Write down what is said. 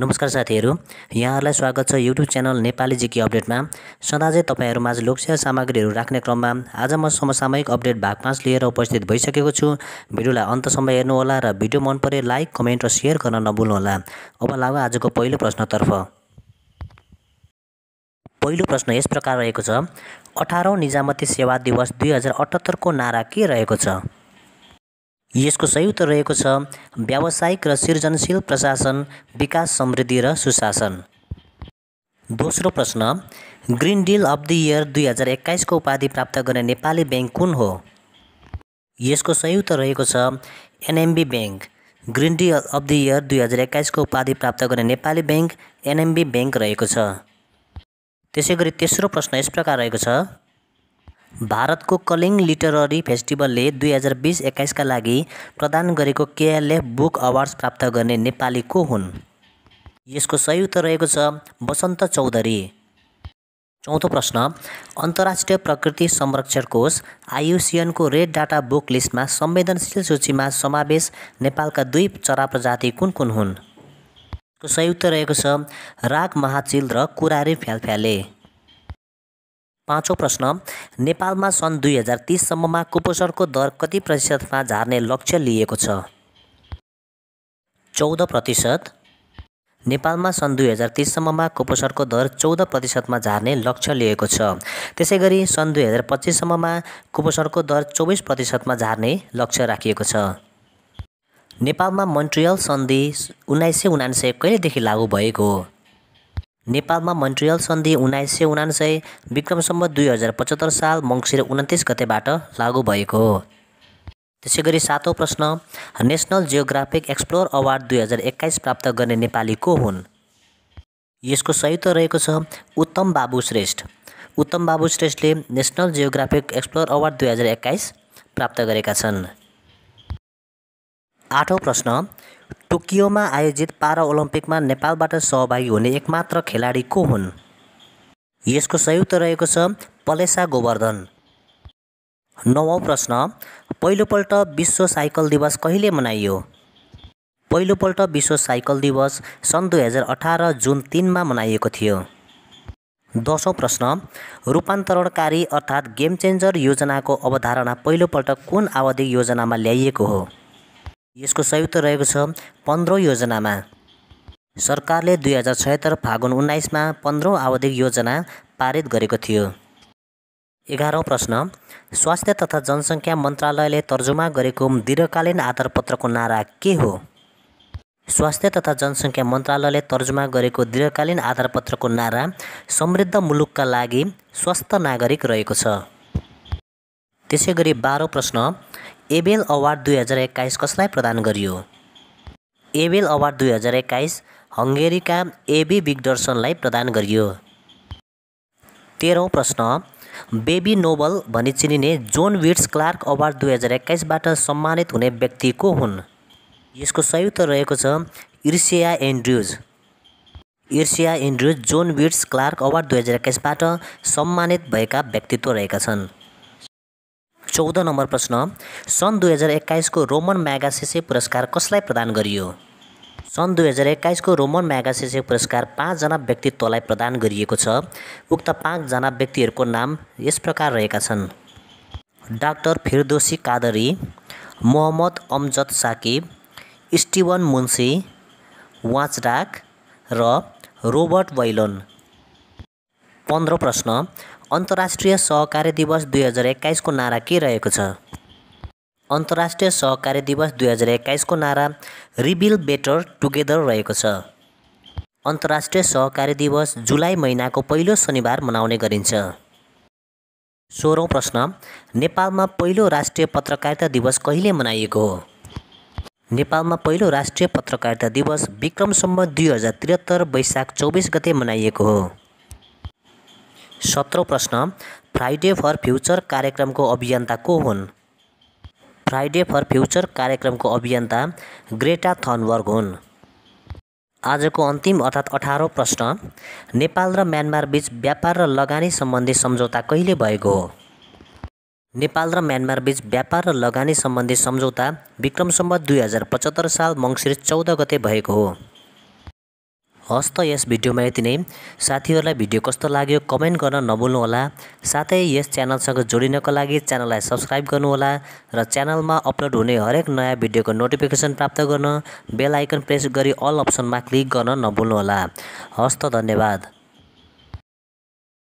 नमस्कार साथीहरू यहाँहरूलाई स्वागत छ युट्युब च्यानल नेपाली जिकी अपडेटमा सदा चाहिँ तपाईँहरू माझ लोकसेवा सामग्रीहरू राख्ने क्रममा आज म समसामयिक अपडेट भाग पाँच लिएर उपस्थित भइसकेको छु भिडियोलाई अन्तसम्म हेर्नुहोला र भिडियो मन परे लाइक कमेन्ट र सेयर गर्न नभुल्नुहोला अब लाग आजको पहिलो प्रश्नतर्फ पहिलो प्रश्न यस प्रकार रहेको छ अठारौँ निजामती सेवा दिवस दुई हजार अठहत्तरको नारा के रहेको छ यसको सही उत्तर रहेको छ व्यावसायिक र सृजनशील प्रशासन विकास समृद्धि र सुशासन दोस्रो प्रश्न green deal of the year दुई हजार एक्काइसको उपाधि प्राप्त गर्ने नेपाली ब्याङ्क कुन हो यसको सही उत्तर रहेको छ NMB bank green deal of the year दुई हजार एक्काइसको उपाधि प्राप्त गर्ने नेपाली ब्याङ्क एनएमबी ब्याङ्क रहेको छ त्यसै गरी तेस्रो प्रश्न यस प्रकार रहेको छ भारतको कलिङ लिटररी फेस्टिभलले दुई हजार बिस एक्काइसका लागि प्रदान गरेको केएलएफ बुक अवार्ड्स प्राप्त गर्ने नेपाली को हुन् यसको सही उत्तर रहेको छ वसन्त चौधरी चौथो प्रश्न अन्तर्राष्ट्रिय प्रकृति संरक्षण कोष आयुसियनको रेड डाटा बुक लिस्टमा संवेदनशील सूचीमा समावेश नेपालका दुई चरा प्रजाति कुन कुन हुन् यसको उत्तर रहेको छ राग महाचिल र कुरारी फ्यालफ्याले पाँचौँ प्रश्न नेपालमा सन् दुई हजार तिससम्ममा कुपोषणको दर कति प्रतिशतमा झार्ने लक्ष्य लिएको छ चौध प्रतिशत नेपालमा सन् दुई हजार तिससम्ममा कुपोषणको दर चौध प्रतिशतमा झार्ने लक्ष्य लिएको छ त्यसै गरी सन् दुई हजार पच्चिससम्ममा कुपोषणको दर चौबिस प्रतिशतमा झार्ने लक्ष्य राखिएको छ नेपालमा मन्ट्रियल सन्धि उन्नाइस सय उनान्सय कहिलेदेखि लागू भएको हो नेपालमा मन्ट्रियल सन्धि उन्नाइस सय उनान्सय विक्रमसम्म दुई हजार पचहत्तर साल मङ्सिर उन्तिस गतेबाट लागू भएको हो त्यसै गरी सातौँ प्रश्न नेसनल जियोग्राफिक एक्सप्लोर अवार्ड दुई हजार एक्काइस प्राप्त गर्ने नेपाली को हुन् यसको सही संयुक्त रहेको छ उत्तम बाबु श्रेष्ठ उत्तम बाबु श्रेष्ठले नेसनल जियोग्राफिक एक्सप्लोर अवार्ड दुई हजार एक्काइस प्राप्त गरेका छन् आठौँ प्रश्न टोकियोमा आयोजित पारा ओलम्पिकमा नेपालबाट सहभागी हुने एकमात्र खेलाडी को हुन् यसको संयुक्त रहेको छ पलेसा गोवर्धन नवौँ प्रश्न पहिलोपल्ट विश्व साइकल दिवस कहिले मनाइयो पहिलोपल्ट विश्व साइकल दिवस सन् दुई हजार अठार जुन तिनमा मनाइएको थियो दसौँ प्रश्न रूपान्तरणकारी अर्थात् गेम चेन्जर योजनाको अवधारणा पहिलोपल्ट कुन आवधिक योजनामा ल्याइएको हो यसको संयुक्त रहेको छ पन्ध्रौँ योजनामा सरकारले दुई हजार छयत्तर फागुन उन्नाइसमा पन्ध्रौँ आवधिक योजना पारित गरेको थियो एघारौँ प्रश्न स्वास्थ्य तथा जनसङ्ख्या मन्त्रालयले तर्जुमा गरेको दीर्घकालीन आधारपत्रको नारा के हो स्वास्थ्य तथा जनसङ्ख्या मन्त्रालयले तर्जुमा गरेको दीर्घकालीन आधारपत्रको नारा समृद्ध मुलुकका लागि स्वस्थ नागरिक रहेको छ त्यसै गरी बाह्रौँ प्रश्न एबेल अवार्ड दुई हजार एक्काइस कसलाई प्रदान गरियो एबेल अवार्ड दुई हजार एक्काइस हङ्गेरीका एबी बिगडर्सनलाई प्रदान गरियो तेह्रौँ प्रश्न बेबी नोबल भनी चिनिने जोन विट्स क्लार्क अवार्ड दुई हजार एक्काइसबाट सम्मानित हुने व्यक्ति को हुन् यसको सही उत्तर रहेको छ Irsia Andrews Irsia Andrews John Witts Clark award दुई हजार एक्काइसबाट सम्मानित भएका व्यक्तित्व रहेका छन् चौध नम्बर प्रश्न सन् दुई हजार एक्काइसको रोमन म्यागासेसे पुरस्कार कसलाई प्रदान गरियो सन् दुई हजार एक्काइसको रोमन म्यागासेसे पुरस्कार पाँचजना व्यक्तित्वलाई प्रदान गरिएको छ उक्त पाँचजना व्यक्तिहरूको नाम यस प्रकार रहेका छन् doctor Firdousi Qadri Mohammad Amjad Sakib Steven Munsie watchdog र रोबर्ट वैलोन पन्ध्र प्रश्न अन्तर्राष्ट्रिय सहकार्य दिवस दुई हजार एक्काइसको नारा के रहेको छ अन्तर्राष्ट्रिय सहकार्य दिवस दुई हजार एक्काइसको नारा रिबिल बेटर टुगेदर रहेको छ अन्तर्राष्ट्रिय सहकार्य दिवस जुलाई महिनाको पहिलो शनिबार मनाउने गरिन्छ सोह्रौँ प्रश्न नेपालमा पहिलो राष्ट्रिय पत्रकारिता दिवस कहिले मनाइएको हो नेपालमा पहिलो राष्ट्रिय पत्रकारिता दिवस विक्रमसम्म दुई हजार त्रिहत्तर वैशाख चौबिस गते मनाइएको हो सत्रौँ प्रश्न फ्राइडे फर फ्युचर कार्यक्रमको अभियन्ता को हुन् फ्राइडे फर फ्युचर कार्यक्रमको अभियन्ता ग्रेटा थनवर्ग हुन् आजको अन्तिम अर्थात् अठारौँ प्रश्न नेपाल र म्यानमार बीच व्यापार र लगानी सम्बन्धी सम्झौता कहिले भएको हो नेपाल र म्यानमार बीच व्यापार र लगानी सम्बन्धी सम्झौता विक्रम सम्बत दुई हजार पचहत्तर साल मङ्सिर चौध गते भएको हो हस् त यस भिडियोमा यति नै साथीहरूलाई भिडियो कस्तो लाग्यो कमेन्ट गर्न नभुल्नुहोला साथै यस च्यानलसँग जोडिनको लागि च्यानललाई सब्सक्राइब गर्नुहोला र च्यानलमा अपलोड हुने हरेक नयाँ भिडियोको नोटिफिकेसन प्राप्त गर्न बेल आइकन प्रेस गरी अल अप्सनमा क्लिक गर्न नभुल्नुहोला हस् त धन्यवाद